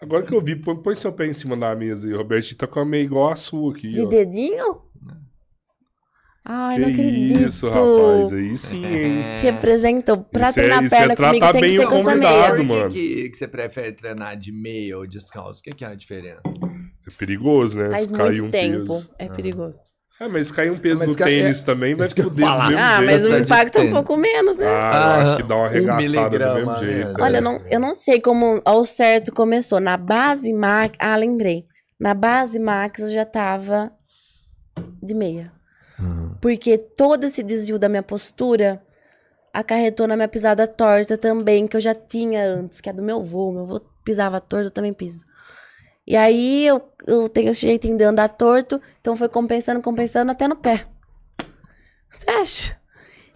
Agora que eu vi, põe, põe seu pé em cima da mesa aí, Roberto. Tá com a meia igual a sua aqui. De ó. dedinho? Né? Ai, que não acredito. Isso, rapaz, aí sim, hein? Representa o prato isso é na é, perna isso é comigo, tem que ser com essa meia. Por que, que, que, você prefere treinar de meia ou descalço? O que, que é a diferença? É perigoso, né? Faz Cai muito um tempo, peso. é ah. perigoso. Ah. É, mas cair um peso ah, do é, tênis também, vai poder falar. Ah, mas o impacto é um pouco menos, né? Ah, ah acho que dá uma ah, arregaçada um do mesmo né? jeito. É. Olha, não, eu não sei como ao certo começou. Na base Max... Ah, lembrei. Na base Max eu já tava de meia. Hum. Porque todo esse desvio da minha postura acarretou na minha pisada torta também, que eu já tinha antes, que é do meu avô. Meu avô pisava torto, eu também piso. E aí eu, eu tenho esse jeitinho de andar torto, então foi compensando, compensando até no pé. Você acha?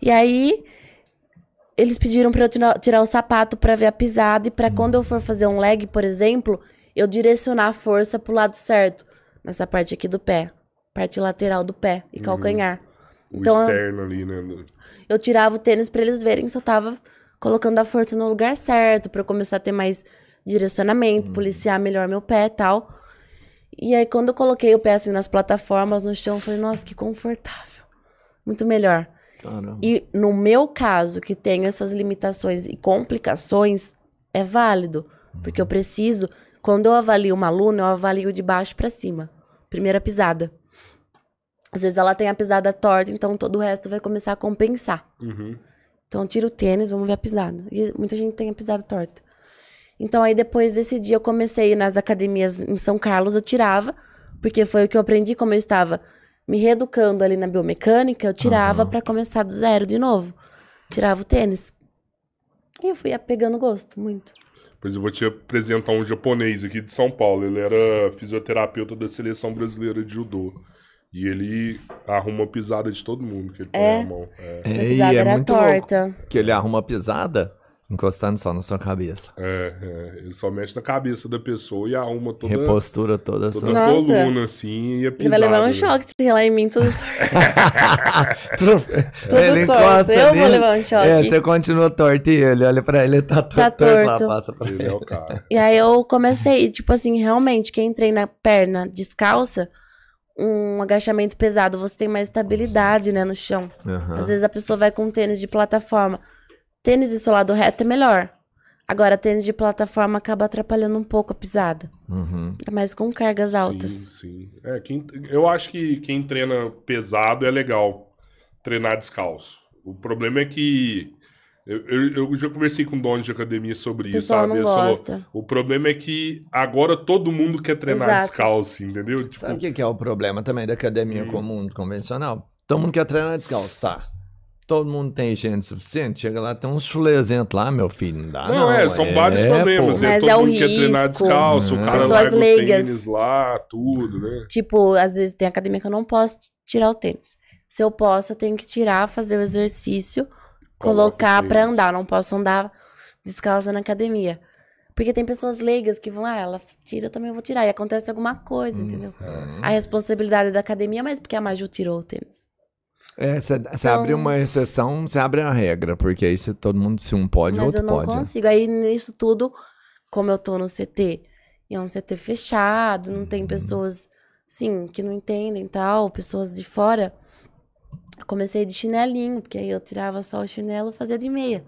E aí eles pediram para eu tirar, tirar, o sapato para ver a pisada e para hum. quando eu for fazer um leg, por exemplo, eu direcionar a força pro lado certo, nessa parte aqui do pé, parte lateral do pé e uhum. calcanhar. Uhum. O então, externo eu, ali, né? Eu tirava o tênis para eles verem se eu tava colocando a força no lugar certo, para eu começar a ter mais direcionamento, uhum. policiar melhor meu pé e tal. E aí, quando eu coloquei o pé assim nas plataformas, no chão, eu falei, nossa, que confortável. Muito melhor. Caramba. E no meu caso, que tenho essas limitações e complicações, é válido. Uhum. Porque eu preciso, quando eu avalio uma aluna, eu avalio de baixo para cima. Primeira pisada. Às vezes ela tem a pisada torta, então todo o resto vai começar a compensar. Uhum. Então tira o tênis, vamos ver a pisada. E muita gente tem a pisada torta. Então aí depois desse dia eu comecei nas academias em São Carlos, eu tirava, porque foi o que eu aprendi como eu estava me reeducando ali na biomecânica, eu tirava uhum. para começar do zero de novo. Tirava o tênis. E eu fui pegando gosto, muito. Pois eu vou te apresentar um japonês aqui de São Paulo. Ele era fisioterapeuta da seleção brasileira de judô. E ele arruma pisada de todo mundo que ele põe é. põe na mão. É, é, e é muito torta. Louco que ele arruma pisada? Encostando só na sua cabeça. É, é, ele só mexe na cabeça da pessoa e a alma toda... Repostura toda. Toda sua... coluna, assim, e a é pisada. Ele vai levar um né? choque se relar em mim tudo. torto. tudo ele torto, eu ali, vou levar um choque. É, você continua torto e ele olha pra ele, tá, tá torto, torto. Lá, passa pra ele. ele. É o cara. E aí eu comecei, tipo assim, realmente, quem treina perna descalça, um agachamento pesado, você tem mais estabilidade, né, no chão. Uhum. Às vezes a pessoa vai com um tênis de plataforma Tênis solado reto é melhor. Agora, tênis de plataforma acaba atrapalhando um pouco a pisada. Uhum. É mais com cargas altas. Sim, sim. É, quem, eu acho que quem treina pesado é legal treinar descalço. O problema é que. Eu, eu, eu já conversei com donos de academia sobre o isso, sabe? Não gosta. Falou, o problema é que agora todo mundo quer treinar Exato. descalço, entendeu? Tipo... Sabe o que é o problema também da academia hum. comum convencional? Todo mundo quer treinar descalço, tá? todo mundo tem gente suficiente, chega lá, tem uns chulezentos lá, meu filho, não dá não. não é, são é, vários problemas. Né? mas todo é o mundo risco. quer treinar descalço, uhum. o é. cara Pessoas leigas. tênis lá, tudo, né? Tipo, às vezes tem academia que eu não posso tirar o tênis. Se eu posso, eu tenho que tirar, fazer o exercício, colocar para andar. Eu não posso andar descalça na academia. Porque tem pessoas leigas que vão, ah, ela tira, eu também vou tirar. E acontece alguma coisa, uhum. entendeu? Uhum. A responsabilidade da academia, é mas porque a Maju tirou o tênis. É, você então, abre uma exceção, você abre a regra, porque aí cê, todo mundo, se um pode, o outro pode. Mas eu não pode, consigo. Aí nisso tudo, como eu tô no CT, e é um CT fechado, não tem uhum. pessoas, sim, que não entendem tal, pessoas de fora. Eu comecei de chinelinho, porque aí eu tirava só o chinelo e fazia de meia.